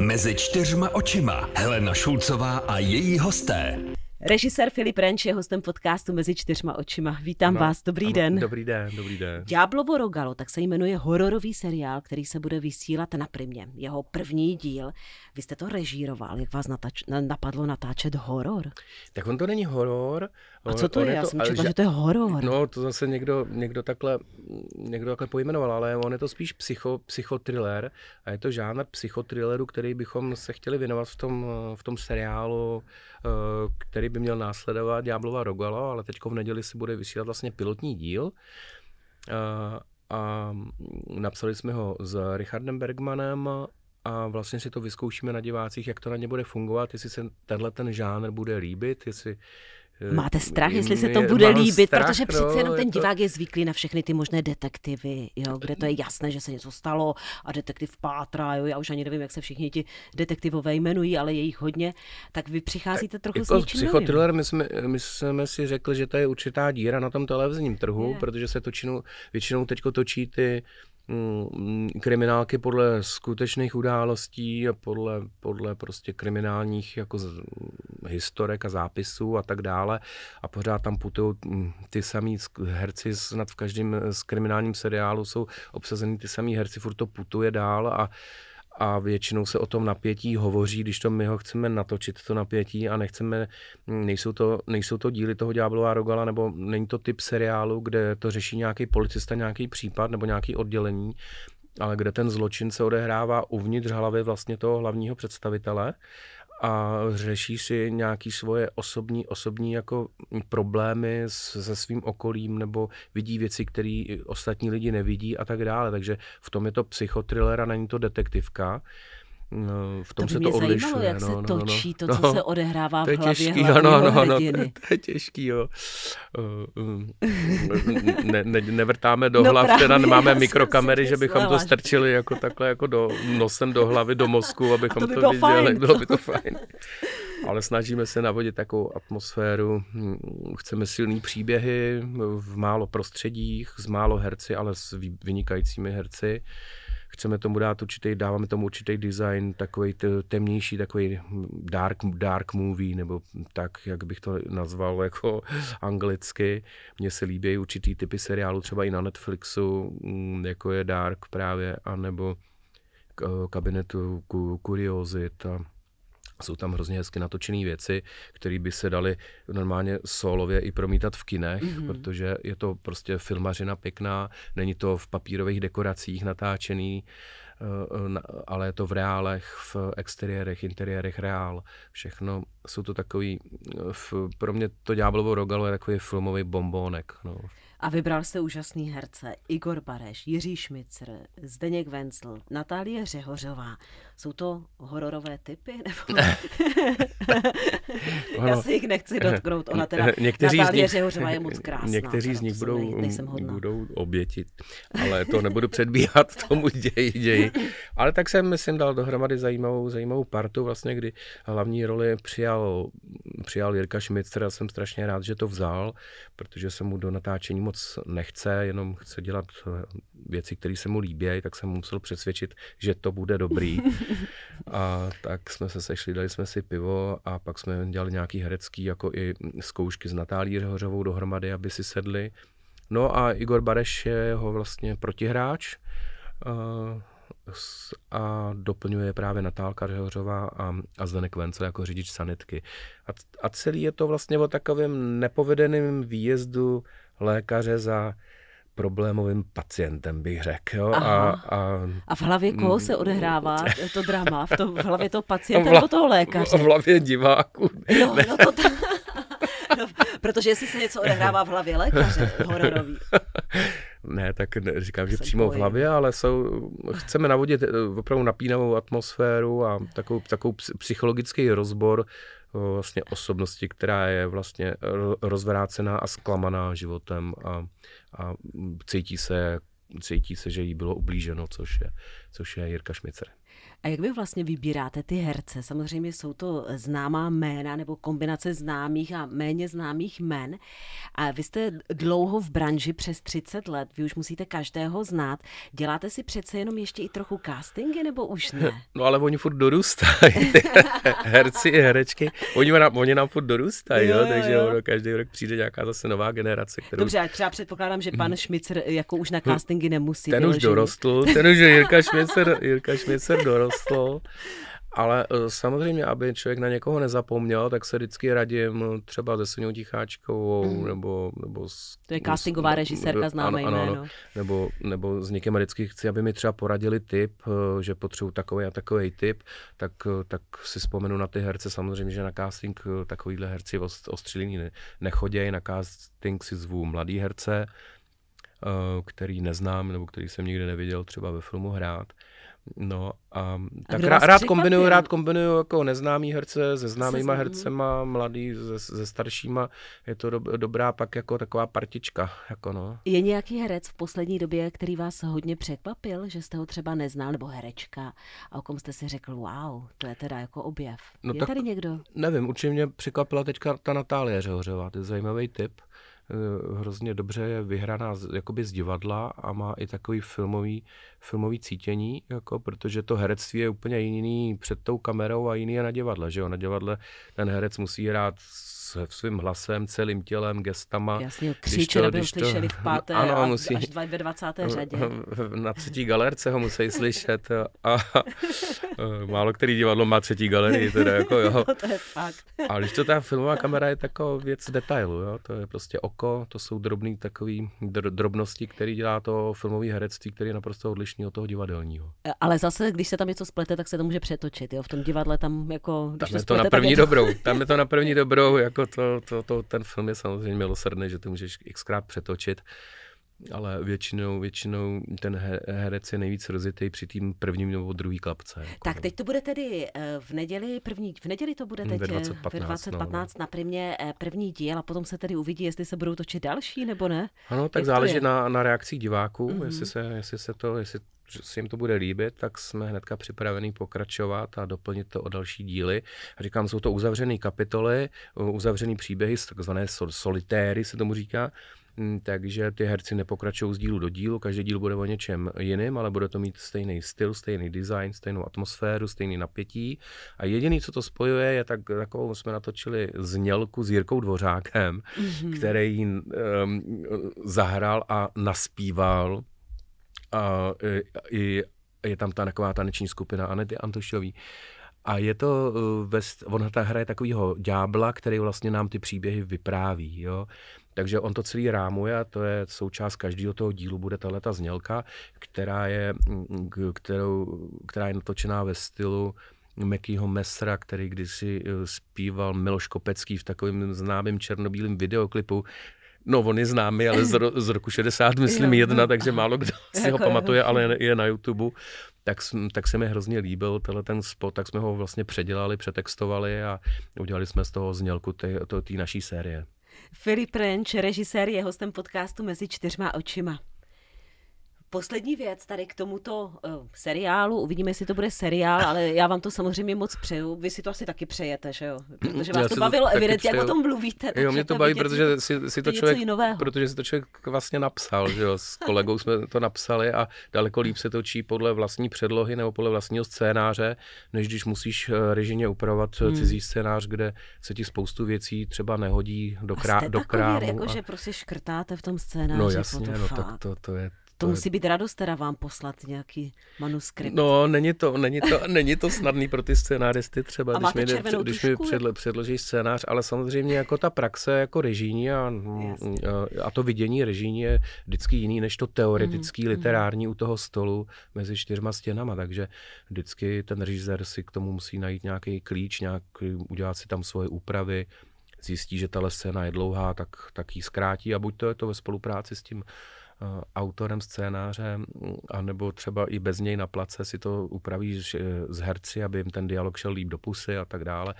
Mezi čtyřma očima Helena Šulcová a její hosté. Režisér Filip Renč je hostem podcastu Mezi čtyřma očima. Vítám no, vás, dobrý ano, den. Dobrý den, dobrý den. Ďáblovo rogalo, tak se jmenuje hororový seriál, který se bude vysílat na Primě. Jeho první díl. Vy jste to režíroval, jak vás natač- napadlo natáčet horor? Tak on to není horor, a co to je? je? Já to, jsem četla, že, že to je horor. No, to zase někdo, někdo, takhle, někdo takhle pojmenoval, ale on je to spíš psycho, psychotriller a je to žánr psychotrilleru, který bychom se chtěli věnovat v tom, v tom seriálu, eh, který by měl následovat Diablova Rogalo, ale teď v neděli se bude vysílat vlastně pilotní díl. A, eh, a napsali jsme ho s Richardem Bergmanem a vlastně si to vyzkoušíme na divácích, jak to na ně bude fungovat, jestli se tenhle ten žánr bude líbit, jestli Eh, Máte strach, jestli se to bude líbit, strach, protože přece jenom no, ten divák to... je zvyklý na všechny ty možné detektivy, jo, kde to je jasné, že se něco stalo a detektiv pátrá, jo, já už ani nevím, jak se všichni ti detektivové jmenují, ale je jich hodně, tak vy přicházíte eh, trochu jako s něčím psychotriller, my jsme, my jsme si řekli, že to je určitá díra na tom televizním trhu, je. protože se to činu, většinou teď točí ty Mm, kriminálky podle skutečných událostí a podle, podle prostě kriminálních jako z, historek a zápisů a tak dále a pořád tam putují mm, ty samý herci snad v každém eh, z kriminálním seriálu jsou obsazený ty samý herci, furt to putuje dál a a většinou se o tom napětí hovoří, když to my ho chceme natočit, to napětí a nechceme, nejsou to, nejsou to díly toho Ďáblová rogala, nebo není to typ seriálu, kde to řeší nějaký policista, nějaký případ nebo nějaký oddělení, ale kde ten zločin se odehrává uvnitř hlavy vlastně toho hlavního představitele a řeší si nějaký svoje osobní, osobní jako problémy s, se svým okolím nebo vidí věci, které ostatní lidi nevidí a tak dále. Takže v tom je to psychotriller a není to detektivka. No, v tom to by se mě to odlišuje. Zajímalo, jak no, se no, točí no, to, co no, se odehrává to je v hlavě těžký, ano, ano, ano, to, to je těžký, jo. Eh, mm, mm, ne, ne, nevrtáme do no hlav, právě, teda nemáme mikrokamery, že bychom to strčili jako takhle jako do, nosem do hlavy, do mozku, abychom to, by to viděli, fajn. bylo by to fajn. Ale snažíme se navodit takovou atmosféru, hm, chceme silný příběhy v málo prostředích, s málo herci, ale s vynikajícími herci chceme tomu dát určitý, dáváme tomu určitý design, takový temnější, takový dark, dark movie, nebo tak, jak bych to nazval jako anglicky. Mně se líbí určitý typy seriálu, třeba i na Netflixu, mm, jako je Dark právě, anebo eh, kabinetu kuriozit a jsou tam hrozně hezky natočené věci, které by se daly normálně solově i promítat v kinech, mm-hmm. protože je to prostě filmařina pěkná, není to v papírových dekoracích natáčený, eh, eh, ale je to v reálech, v exteriérech, interiérech reál. Všechno jsou to takový, eh, pro mě to Ďáblovo rogalo je takový filmový bombónek. No. A vybral se úžasný herce Igor Bareš, Jiří Šmicr, Zdeněk Vencel, Natálie Řehořová. Jsou to hororové typy? Nebo... Já si jich nechci dotknout. Ona teda někteří Natálie Řehořová je moc krásná. Někteří teda, z nich budou, budou obětit, ale to nebudu předbíhat tomu ději, ději. Ale tak jsem, myslím, dal dohromady zajímavou, zajímavou partu, vlastně, kdy hlavní roli přijal, přijal Jirka Šmitzer a jsem strašně rád, že to vzal, protože se mu do natáčení moc nechce, jenom chce dělat eh, věci, které se mu líbí, tak jsem musel přesvědčit, že to bude dobrý. A tak jsme se sešli, dali jsme si pivo a pak jsme dělali nějaký herecký jako i zkoušky s Natálí Hořovou dohromady, aby si sedli. No a Igor Bareš je jeho vlastně protihráč a doplňuje právě Natálka Řehořová a, a Zdenek Vencel jako řidič sanitky. A, a celý je to vlastně o takovém nepovedeném výjezdu lékaře za problémovým pacientem, bych řekl. A, a... a v hlavě koho mm. se odehrává to drama? V, to, v hlavě toho pacienta nebo toho lékaře? V hlavě diváků. No, no to t- protože jestli se něco odehrává v hlavě lékaře hororový. Ne, tak říkám, že přímo v hlavě, ale jsou, chceme navodit eh, opravdu napínavou atmosféru a takovou, takovou psychologický rozbor vlastně osobnosti, která je vlastně rozvrácená a zklamaná životem a, a cítí, se, cítí se, že jí bylo ublíženo, což je, což je Jirka Šmicer. A jak vy vlastně vybíráte ty herce? Samozřejmě jsou to známá jména nebo kombinace známých a méně známých jmen. A vy jste dlouho v branži, přes 30 let, vy už musíte každého znát. Děláte si přece jenom ještě i trochu castingy nebo už ne? No ale oni furt dorůstají, herci i herečky. Oni nám, oni nám furt dorůstají, jo, jo, takže jo. Ono, každý rok přijde nějaká zase nová generace. Kterou... Dobře, já třeba předpokládám, že pan mhm. Šmicer jako už na hm. castingy nemusí. Ten už dorostl, ten už Jirka Šmicer, Jirka Šmicer dorostl narostl. Ale e, samozřejmě, aby člověk na někoho nezapomněl, tak se vždycky radím e, třeba se Soňou Ticháčkovou, mm. nebo, nebo s, To je castingová režisérka, známe ano, ano, ano, nebo, nebo s někým vždycky chci, aby mi třeba poradili typ, e, že potřebuji takový a takový typ, tak, tak si vzpomenu na ty herce, samozřejmě, že na casting takovýhle herci ostřílení nechodějí, na casting si zvu mladý herce, který neznám, nebo který jsem nikdy neviděl třeba ve filmu hrát No a, a tak rá, rád kombinuju, rád kombinuju jako neznámý herce se známýma se hercema, mladý se, se staršíma, je to dob, dobrá pak jako taková partička. Jako no. Je nějaký herec v poslední době, který vás hodně překvapil, že jste ho třeba neznal, nebo herečka, a o kom jste si řekl, wow, to je teda jako objev. No je tak, tady někdo? Nevím, určitě mě překvapila teďka ta Natália Řehořová, to je zajímavý typ. Eh, hrozně dobře je vyhraná z, jakoby z divadla a má i takový filmový, filmový cítění, jako, protože to herectví je úplně jiný před tou kamerou a jiný je na divadle, že jo? Na divadle ten herec musí hrát se svým hlasem, celým tělem, gestama. Jasně, křič, to, aby ho slyšeli v páté ano, a, musí, až ve 20. řadě. Na třetí galerce ho musí slyšet a, a e, málo který divadlo má třetí galerii, teda jako jo. No, to je fakt. A když to ta filmová kamera je taková věc detailu, jo, to je prostě oko, to jsou drobný takový drobnosti, který dělá to filmový herectví, který je naprosto odlišný od toho divadelního. E, ale zase, když se tam něco splete, tak se to může přetočit, jo, v tom divadle tam jako... Když tam to, splete, na první to... dobrou, tam je to na první dobrou, Jako jako to, to, to, ten film je samozřejmě milosrdný, že to můžeš xkrát přetočit, ale většinou, většinou ten herec je nejvíc rozitý při tím prvním nebo druhý klapce. Jako tak no. teď to bude tedy eh, v neděli, první, v neděli to bude hm, teď ve 2015, eh, 2015 no. na primě eh, první díl a potom se tedy uvidí, jestli se budou točit další nebo ne. Ano, tak Jak záleží na, na reakcích diváků, mm-hmm. jestli, se, jestli se to, jestli že se jim to bude líbit, tak jsme hnedka připraveni pokračovat a doplnit to o další díly. A říkám, jsou to uzavřené kapitoly, uzavřené příběhy, takzvané solitéry se tomu říká, mm, takže ty herci nepokračují z dílu do dílu, každý díl bude o něčem jiným, ale bude to mít stejný styl, stejný design, stejnou atmosféru, stejný napětí. A jediný, co to spojuje, je tak, takovou, jsme natočili znělku s Jirkou Dvořákem, mm-hmm. který um, zahrál a naspíval a e, i, je tam ta taková taneční skupina Anety Antošový. A je to, e, vest, ona ta hra je takovýho ďábla, který vlastně nám ty příběhy vypráví. Jo? Takže on to celý rámuje a to je součást každého toho dílu, bude tahle ta znělka, která je, kterou, která je natočená ve stylu Mekýho Mesra, který kdysi e, zpíval Miloš Kopecký v takovém známém černobílém videoklipu, No, on je známý, ale z, ro, z roku 60, myslím, jo, no, jedna, no. takže málo kdo si ho jako pamatuje, ale je na YouTube. Tak, tak se mi hrozně líbil tenhle ten spot, tak jsme ho vlastně předělali, přetextovali a udělali jsme z toho znělku té naší série. Filip Renč, režisér, je hostem podcastu Mezi čtyřma očima. Poslední věc tady k tomuto uh, seriálu, uvidíme, jestli to bude seriál, ale já vám to samozřejmě moc přeju. Vy si to asi taky přejete, že jo? Protože vás já to bavilo evidentně, jak o tom mluvíte. Jo, mě to baví, protože si, si to člověk, protože si to člověk vlastně napsal, že jo? S kolegou jsme to napsali a daleko líp se točí podle vlastní předlohy nebo podle vlastního scénáře, než když musíš eh, režimě upravovat eh, hmm. cizí scénář, kde se ti spoustu věcí třeba nehodí do, krá, do krámu. Věr, jako, a... že prostě škrtáte v tom scénáři. No jasně, no, tak to, to je to, musí být radost teda vám poslat nějaký manuskript. No, není to, není to, není to snadný pro ty scénáristy třeba, A když, mi, tušku? když mi předl, předloží scénář, ale samozřejmě jako ta praxe jako režíní mm, a, a to vidění režíní je vždycky jiný než to teoretický, mm, mm. literární mm. u toho stolu mezi čtyřma stěnama, takže vždycky ten režisér si k tomu musí najít nějaký klíč, nějak udělat si tam svoje úpravy, zjistí, že ta scéna je dlouhá, tak, tak ji zkrátí a buď to je to ve spolupráci s tím Eh, autorem scénáře, mm, anebo třeba i bez něj na place si to upravíš s eh, herci, aby jim ten dialog šel líp do pusy a tak dále.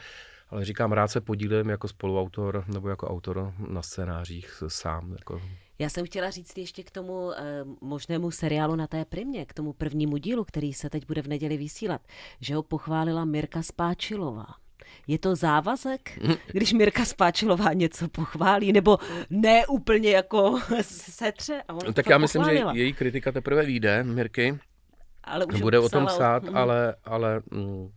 Ale říkám, rád se podílím jako spoluautor nebo jako autor na scénářích sám. Jako. Já jsem chtěla říct ještě k tomu e, možnému seriálu na té primě, k tomu prvnímu dílu, který se teď bude v neděli vysílat, že ho pochválila Mirka Spáčilová. Je to závazek, mhm. když Mirka Spáčilová něco pochválí, nebo ne úplně jako setře? A ona no tak já myslím, pochválila. že její kritika teprve vyjde, Mirky. Ale už Bude o tom psát, hmm. ale, ale mm,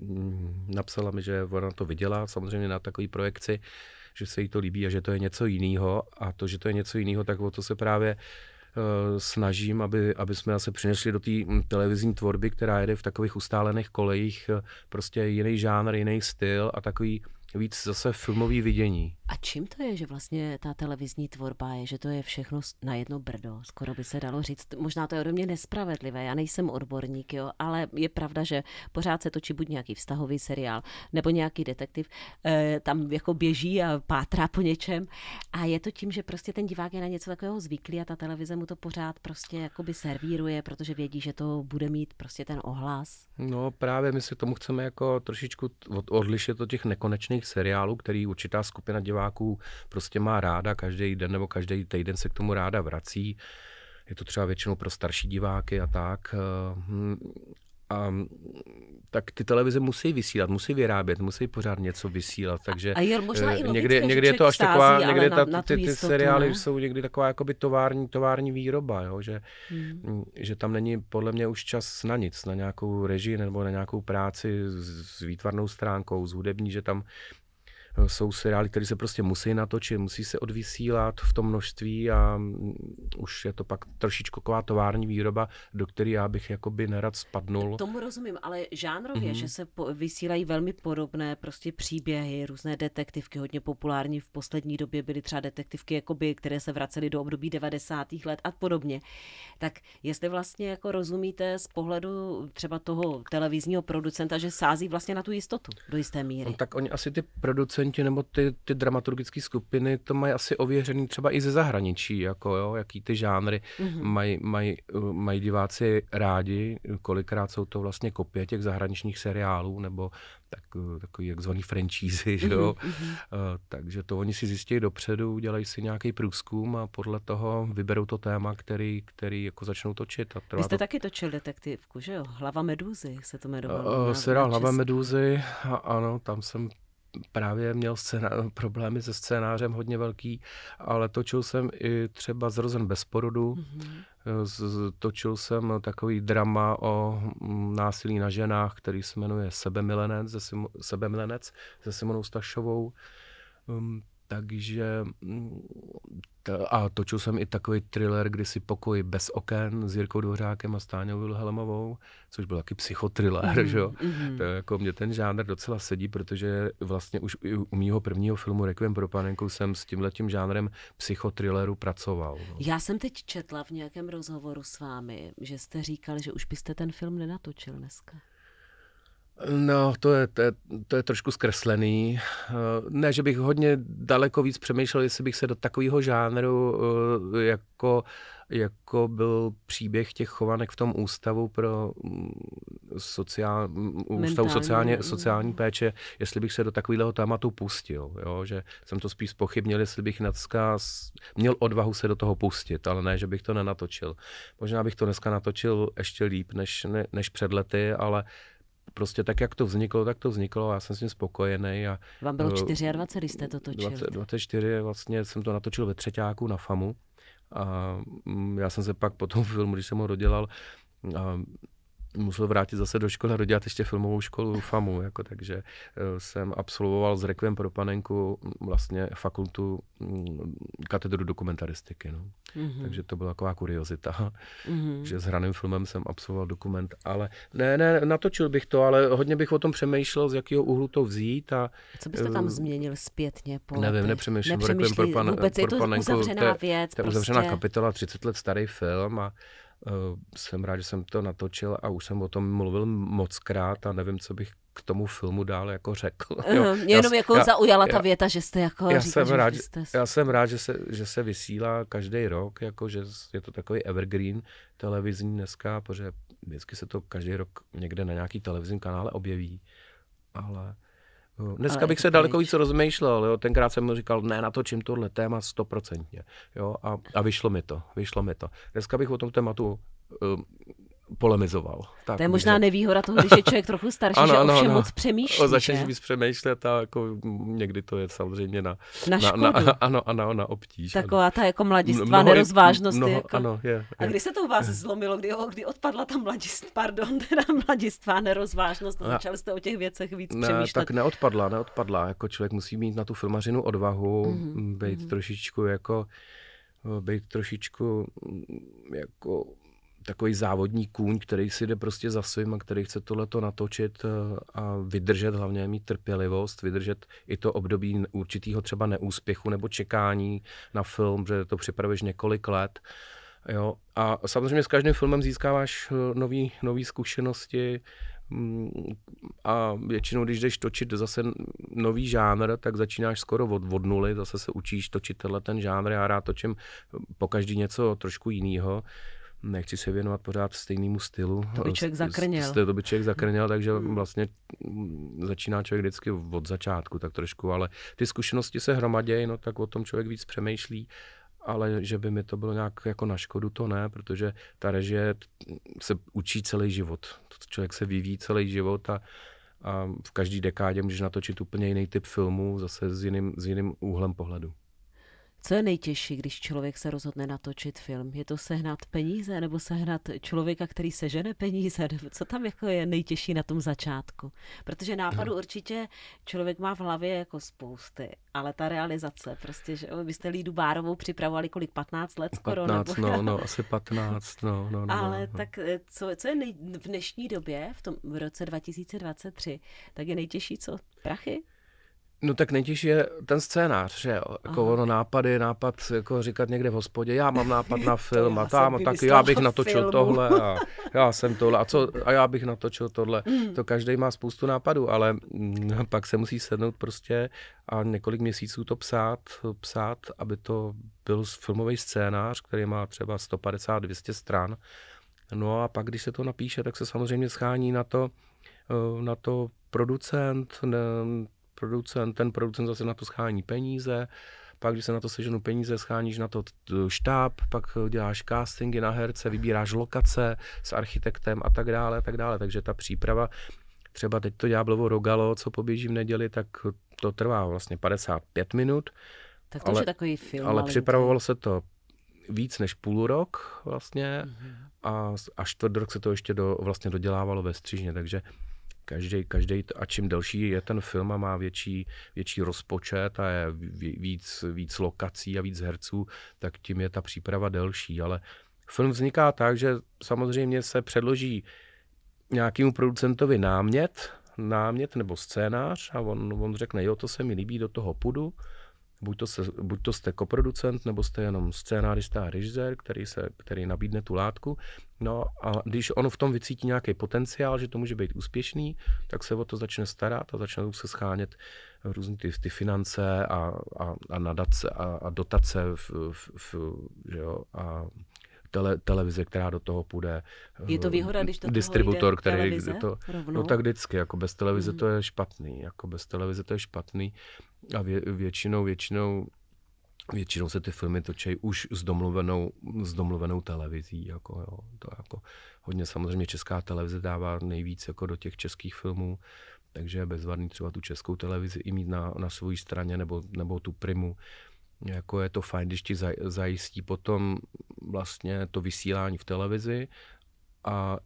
mm, napsala mi, že ona to viděla, samozřejmě na takové projekci, že se jí to líbí a že to je něco jiného. A to, že to je něco jiného, tak o to se právě uh, Eh, snažím, aby, aby jsme se přinesli do té hm, televizní tvorby, která jede v takových ustálených kolejích, eh, prostě jiný žánr, jiný styl a takový víc zase filmový vidění. A čím to je, že vlastně ta televizní tvorba je, že to je všechno na jedno brdo, skoro by se dalo říct. Možná to je ode mě nespravedlivé, já nejsem odborník, jo, ale je pravda, že pořád se točí buď nějaký vztahový seriál nebo nějaký detektiv, e, tam jako běží a pátrá po něčem. A je to tím, že prostě ten divák je na něco takového zvyklý a ta televize mu to pořád prostě jakoby servíruje, protože vědí, že to bude mít prostě ten ohlas. No právě my si tomu chceme jako trošičku odlišit od těch nekonečných seriálů, který určitá skupina diváků diváků prostě má ráda, každý den nebo každý týden se k tomu ráda vrací. Je to třeba většinou pro starší diváky a tak. Eh, hm, a, hm, tak ty televize musí vysílat, musí vyrábět, musí pořád něco vysílat, takže a je možná eh, i logické, někdy, někdy je to až taková, někdy na, ta, na ty, ty jistotu, seriály ne? No. jsou někdy taková jakoby tovární, tovární výroba, jo, že, hmm. Hm, že tam není podle mě už čas na nic, na nějakou režii nebo na nějakou práci s, s výtvarnou stránkou, s hudební, že tam Eh, jsou seriály, které se prostě musí natočit, musí se odvysílat v tom množství a mm, už je to pak trošičku taková tovární výroba, do které já bych jakoby nerad spadnul. Tomu rozumím, ale žánrově, mm-hmm. že se po, vysílají velmi podobné prostě příběhy, různé detektivky, hodně populární v poslední době byly třeba detektivky, jakoby, které se vracely do období 90. let a podobně. Tak jestli vlastně jako rozumíte z pohledu třeba toho televizního producenta, že sází vlastně na tu jistotu do jisté míry. No, tak oni asi ty producenti producenti nebo ty, ty dramaturgické skupiny to mají asi ověřený třeba i ze zahraničí, jako jo, jaký ty žánry mm-hmm. mají maj, eh, maj diváci rádi, kolikrát jsou to vlastně kopie těch zahraničních seriálů nebo tak, eh, takový takzvaný franchízy, že jo. Mm-hmm. takže to oni si zjistí dopředu, udělají si nějaký průzkum a podle toho vyberou to téma, který, který jako začnou točit. A trvá Vy jste to... taky točil detektivku, že jo? Hlava medúzy se to jmenovalo. Uh, seriál Hlava medúzy, ano, tam jsem právě měl scéna- problémy se scénářem hodně velký, ale točil jsem i třeba Zrozen bez porodu, mm-hmm. Točil jsem takový drama o mm, násilí na ženách, který se jmenuje Sebemilenec, se, Simo- Sebemilenec se Simonou Stašovou. Hm, takže mm, a točil jsem i takový thriller, kdy si pokoj bez oken s Jirkou Dvořákem a Stáňou Vilhelmovou, což byl taky psychotriller, mm-hmm. že jo. mm To jako mě ten žánr docela sedí, protože vlastně už u mýho prvního filmu Requiem pro panenku jsem s tímhletím žánrem psychotrilleru pracoval. No. Já jsem teď četla v nějakém rozhovoru s vámi, že jste říkal, že už byste ten film nenatočil dneska. No, to je, to, je, to je trošku zkreslený. Eh, ne, že bych hodně daleko víc přemýšlel, jestli bych se do takového žánru, eh, jako, jako byl příběh těch chovanek v tom ústavu pro mm, sociál, mm, ústavu sociálně, mm. sociální péče, jestli bych se do takového tématu pustil. Jo? Že jsem to spíš pochybnil, jestli bych dneska měl odvahu se do toho pustit, ale ne, že bych to nenatočil. Možná bych to dneska natočil ještě líp než, ne, než před lety, ale prostě tak, jak to vzniklo, tak to vzniklo a já jsem s tím spokojený. A, Vám bylo 24, uh, eh, když jste to točil? 20, 24, vlastně jsem to natočil ve třetíku na FAMu. A mm, já jsem se pak po tom filmu, když jsem ho dodělal, a musel vrátit zase do školy a dodělat ještě filmovou školu FAMu, jako, takže eh, jsem absolvoval s Requiem pro panenku vlastně fakultu mm, katedru dokumentaristiky. No. Mm-hmm. Takže to byla taková kuriozita, mm-hmm. že s hraným filmem jsem absolvoval dokument, ale ne, ne, natočil bych to, ale hodně bych o tom přemýšlel, z jakého úhlu to vzít. A, co byste tam eh, změnil zpětně? Po nevím, nepřemýšlím. Requiem pro, pan, vůbec, pro je to panenku, uzavřená věc. To je prostě. uzavřená kapitola, 30 let starý film a Eh, jsem rád, že jsem to natočil a už jsem o tom mluvil moc krát a nevím, co bych k tomu filmu dál jako řekl. Uh-huh. Jo, Jenom já, jako já, zaujala já, ta věta, že jste jako já říkal, jsem rád, že jste... Já jsem rád, že se, že se vysílá každý rok, jako že je to takový evergreen televizní dneska, protože vždycky se to každý rok někde na nějaký televizní kanále objeví, ale No, dneska ale bych se daleko víc rozmýšlel, jo. tenkrát jsem mu říkal, ne, natočím tohle téma stoprocentně, jo, a, a vyšlo mi to, vyšlo mi to. Dneska bych o tom tématu polemizoval. Tak, to je možná že... nevýhoda toho, když je člověk trochu starší, ano, že ano, o všem ano. moc přemýšlí. O, začneš víc přemýšlet a jako někdy to je samozřejmě na, na, škodu. na, na, ano, ano, na obtíž. Taková ano. ta jako mladistva, mnoho, nerozvážnost. Mnoho, jako... ano, je, je. A kdy se to u vás zlomilo, kdy, kdy odpadla ta mladist, pardon, teda mladistva, nerozvážnost a začali jste o těch věcech víc ne, přemýšlet? Tak neodpadla, neodpadla. Jako člověk musí mít na tu filmařinu odvahu, mm-hmm. být mm-hmm. trošičku jako být trošičku mm, jako takový závodní kůň, který si jde prostě za svým a který chce tohleto natočit eh, a vydržet, hlavně mít trpělivost, vydržet i to období určitého třeba neúspěchu nebo čekání na film, že to připravuješ několik let. Jo. A samozřejmě s každým filmem získáváš eh, nový, nový zkušenosti, mm, a většinou, když jdeš točit zase nový žánr, tak začínáš skoro od, od nuly, zase se učíš točit tenhle ten žánr, já rád točím po každý něco trošku jiného nechci se věnovat pořád stejnému stylu. To by člověk zakrněl. To by člověk zakrněl, takže hmm. vlastně mm, začíná člověk vždycky od začátku tak trošku, ale ty zkušenosti se hromadějí, no tak o tom člověk víc přemýšlí ale že by mi to bylo nějak jako na škodu, to ne, protože ta režie se učí celý život. Člověk se vyvíjí celý život a, a v každý dekádě můžeš natočit úplně jiný typ filmu zase s jiným, s jiným úhlem pohledu. Co je nejtěžší, když člověk se rozhodne natočit film? Je to sehnat peníze nebo sehnat člověka, který sežene peníze? Nebo co tam jako je nejtěžší na tom začátku? Protože nápadu no. určitě člověk má v hlavě jako spousty, ale ta realizace, prostě, že vy jste Lídu Bárovou připravovali kolik, 15 let skoro? 15, nebo... no, no, asi 15, no, no, no Ale no. tak eh, co, co je nej, v dnešní době, v tom v roce 2023, tak je nejtěžší co? Prachy? No tak nejtěžší je ten scénář, že jo? Jako Aha. ono nápady, nápad jako říkat někde v hospodě, já mám nápad na film a tam, a tak já bych natočil filmu. tohle a já jsem tohle a, co, a já bych natočil tohle. Mm. To každý má spoustu nápadů, ale mh, pak se musí sednout prostě a několik měsíců to psát, psát, aby to byl filmový scénář, který má třeba 150-200 stran. No a pak, když se to napíše, tak se samozřejmě schání na to, eh, na to producent, producent, ten producent zase na to schání peníze, pak když se na to seženu peníze, scháníš na to štáb, pak eh, děláš castingy na herce, vybíráš lokace s architektem a tak dále, a tak dále. Takže ta příprava, třeba teď to Ďáblovo Rogalo, co poběží v neděli, tak to trvá vlastně 55 minut. Tak to ale, je takový film. Ale, malinký. připravovalo se to víc než půl rok vlastně mm-hmm. a, a čtvrt rok se to ještě do, vlastně dodělávalo ve střížně, takže každý, každý, a čím delší je ten film a má větší, větší rozpočet a je víc, víc lokací a víc herců, tak tím je ta příprava delší. Ale film vzniká tak, že samozřejmě se předloží nějakému producentovi námět, námět nebo scénář a on, on řekne, jo, to se mi líbí, do toho půjdu. Buď to, se, buď to jste koproducent, nebo jste jenom scénárista a režisér, který, se, který nabídne tu látku. No a když on v tom vycítí nějaký potenciál, že to může být úspěšný, tak se o to začne starat a začnou se schánět různé ty, ty finance a, a, a, nadace, a, a dotace v, v, v, že jo, a tele, televize, která do toho půjde. Je to výhoda, když to distributor, jde který televize, to, no rovnou? no tak vždycky, jako bez televize mm. to je špatný, jako bez televize to je špatný a vě, většinou, většinou Většinou se ty filmy točí už s domluvenou, s domluvenou televizí. Jako, jo. To jako hodně samozřejmě česká televize dává nejvíc jako do těch českých filmů, takže je bezvadný třeba tu českou televizi i mít na, na své straně nebo, nebo tu primu. Jako je to fajn, když ti zajistí potom vlastně to vysílání v televizi a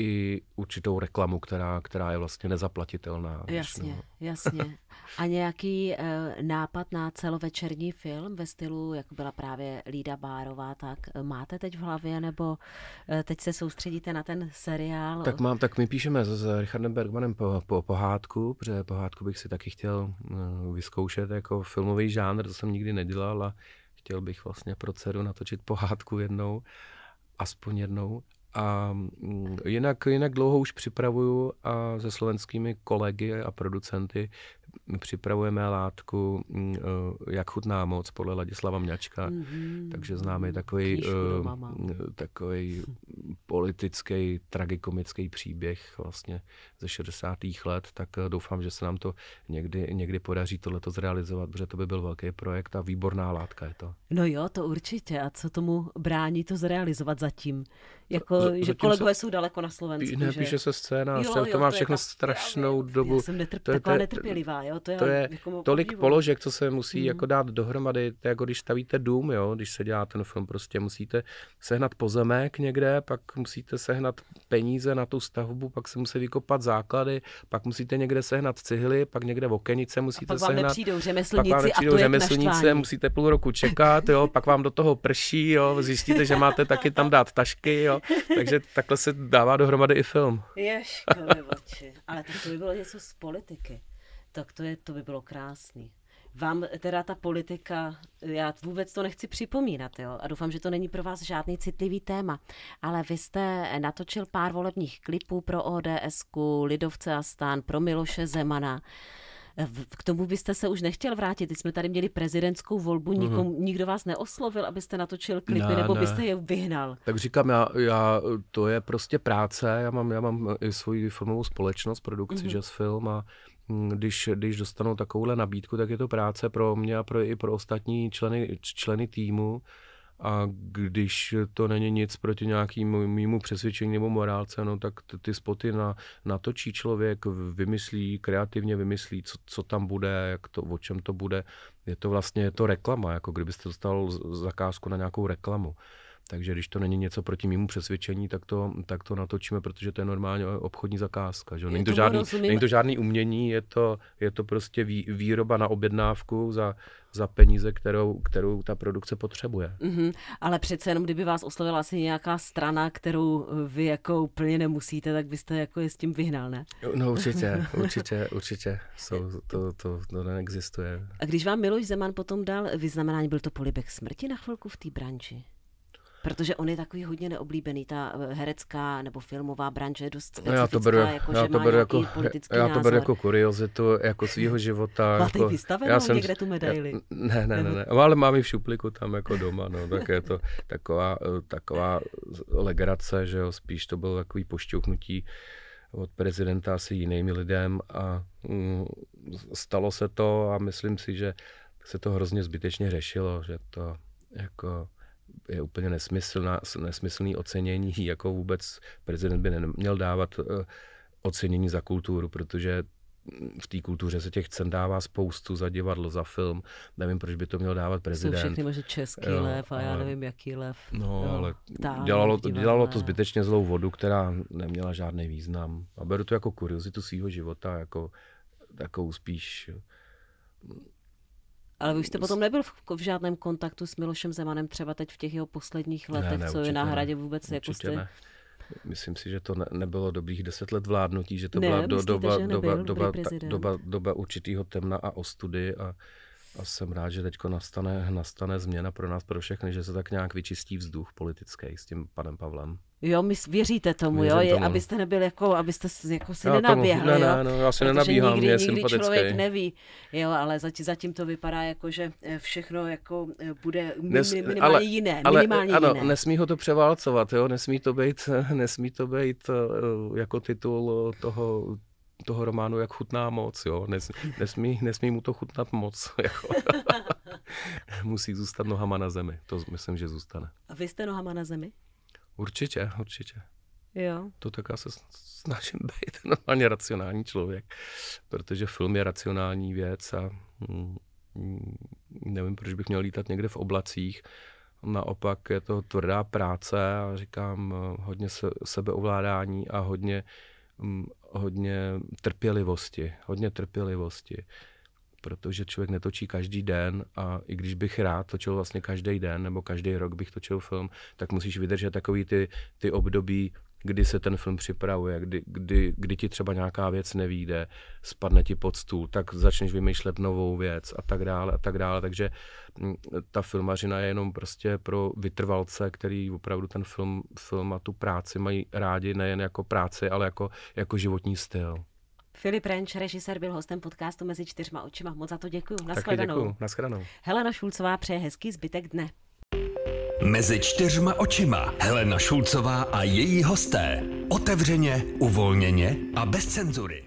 i určitou reklamu, která, která je vlastně nezaplatitelná. Jasně, no. jasně. A nějaký uh, nápad na celovečerní film ve stylu, jak byla právě Lída Bárová, tak eh, máte teď v hlavě, nebo uh, teď se soustředíte na ten seriál? Tak mám, tak my píšeme s, s Richardem Bergmanem po, po pohádku, protože pohádku bych si taky chtěl uh, vyzkoušet jako filmový žánr, to jsem nikdy nedělal a chtěl bych vlastně pro dceru natočit pohádku jednou aspoň jednou. A mm, jinak, jinak dlouho už připravuju a se slovenskými kolegy a producenty připravujeme látku mm, eh, Jak chutná moc podle Ladislava Mňačka, mm-hmm. takže známe takový, eh, mm, takový politický, tragikomický příběh vlastně ze 60. let, tak eh, doufám, že se nám to někdy, někdy podaří tohleto zrealizovat, protože to by byl velký projekt a výborná látka je to. No jo, to určitě. A co tomu brání to zrealizovat zatím? Jako, Z, že kolegové se... jsou daleko na Slovensku. Pí, ne, že... píše se scéna. jo, jo, to má to všechno je, strašnou já, dobu. Já jsem netrp, to je, taková netrpělivá, jo. To je, to je jako tolik podivu. položek, co se musí mm. jako dát dohromady. To jako když stavíte dům, jo, když se dělá ten film, prostě musíte sehnat pozemek někde, pak musíte sehnat peníze na tu stavbu, pak se musí vykopat základy, pak musíte někde sehnat cihly, pak někde okenice musíte a pak vám sehnat. Nepřijdou řemeslníci pak vám nepřijdou a to musíte půl roku čekat, jo, pak vám do toho prší, jo, zjistíte, že máte taky tam dát tašky, jo. Takže takhle se dává dohromady i film. Jež, Ale tak to by bylo něco z politiky. Tak to, je, to by bylo krásný. Vám teda ta politika, já vůbec to nechci připomínat, jo, a doufám, že to není pro vás žádný citlivý téma, ale vy jste natočil pár volebních klipů pro ods Lidovce a Stán, pro Miloše Zemana. K tomu byste se už nechtěl vrátit. Teď jsme tady měli prezidentskou volbu, mhm. nikom mm. nikdo vás neoslovil, abyste natočil klipy, ne, nebo ne. byste je vyhnal. Tak říkám, já, já, to je prostě práce. Já mám, já mám i svoji filmovou společnost, produkci mm. Jazz Film a mm, když, když dostanu takovouhle nabídku, tak je to práce pro mě a pro, i pro ostatní členy, členy týmu. A když to není nic proti nějakému mýmu přesvědčení nebo morálce, no tak ty spoty na, natočí člověk, vymyslí, kreativně vymyslí, co, co tam bude, jak to, o čem to bude. Je to vlastně je to reklama, jako kdybyste dostal zakázku na nějakou reklamu. Takže když to není něco proti mému přesvědčení, tak to, tak to natočíme, protože to je normálně obchodní zakázka. Že? Není, to žádný, není to žádný umění, je to, je to prostě vý, výroba na objednávku za, za peníze, kterou, kterou ta produkce potřebuje. Mm-hmm. Ale přece jenom, kdyby vás oslovila asi nějaká strana, kterou vy jako úplně nemusíte, tak byste jako je s tím vyhnal, ne? No určitě, určitě, určitě. Jsou, to, to, to neexistuje. A když vám Miloš Zeman potom dal vyznamenání, byl to polibek smrti na chvilku v té branži? Protože on je takový hodně neoblíbený, ta eh, herecká nebo filmová branže je dost no, specifická, jako jako já to beru, jako, já to beru jako, já to beru jako kuriozitu, jako svého života. Máte jako, vystavenou já jsem, někde tu medaili? Já, ne, ne, ne, ne, ale mám ji v šuplíku tam jako doma, no, tak je to taková, eh, taková legrace, že jo, spíš to bylo takový pošťouknutí od prezidenta asi jinými lidem a mm, stalo se to a myslím si, že se to hrozně zbytečně řešilo, že to jako je úplně nesmyslná, nesmyslný ocenění, jako vůbec prezident by neměl dávat eh, ocenění za kulturu, protože v té kultuře se těch cen dává spoustu za divadlo, za film. Nevím, proč by to měl dávat prezident. Jsou všechny možná český jo, lev a já nevím, jaký lev. No, jo, ale tán, dělalo, to, dělalo to zbytečně zlou vodu, která neměla žádný význam. A beru to jako kuriozitu svého života, jako takovou spíš ale vy jste potom nebyl v, v žádném kontaktu s Milošem Zemanem třeba teď v těch jeho posledních letech, ne, ne, co je na hradě vůbec jako jste... Ne. Myslím si, že to ne, nebylo dobrých deset let vládnutí, že to ne, byla do, myslíte, doba, doba, doba, doba, doba určitýho temna a ostudy a a jsem rád, že teď nastane, nastane změna pro nás, pro všechny, že se tak nějak vyčistí vzduch politický s tím panem Pavlem. Jo, my věříte tomu, Věřím jo, tomu. No. abyste nebyl jako, abyste jako si já nenaběhli, tomu, ne, ne, no, já si nenabíhám, nikdy, je nikdy sympatický. člověk neví, jo, ale zatím, zatím to vypadá jako, že eh, všechno jako eh, bude Nes, minimálně ale, jiné, ale, minimálně ano, jiné. nesmí ho to převálcovat, jo, nesmí to být, nesmí to být eh, jako titul toho toho románu, jak chutná moc, jo. Nes, nesmí, nesmí mu to chutnat moc, jako. Musí zůstat nohama na zemi, to myslím, že zůstane. A vy jste nohama na zemi? Určitě, určitě. Jo. To tak já se snažím být normálně racionální člověk, protože film je racionální věc a mm, mm, nevím, proč bych měl lítat někde v oblacích. Naopak je to tvrdá práce a říkám eh, hodně sebeovládání a hodně mm, hodně trpělivosti, hodně trpělivosti, protože člověk netočí každý den a i když bych rád točil vlastně každý den nebo každý rok bych točil film, tak musíš vydržet takový ty, ty období kdy se ten film připravuje, kdy, kdy, kdy ti třeba nějaká věc nevíde, spadne ti pod stůl, tak začneš vymýšlet novou věc a tak dále a tak dále. Takže mm, ta filmařina je jenom prostě pro vytrvalce, který opravdu ten film, film a tu práci mají rádi nejen jako práci, ale jako, jako životní styl. Filip Renč, režisér, byl hostem podcastu Mezi čtyřma očima. Moc za to děkuji. Na Taky děkuju. Helena Šulcová přeje hezký zbytek dne. Mezi čtyřma očima Helena Šulcová a její hosté. Otevřeně, uvolněně a bez cenzury.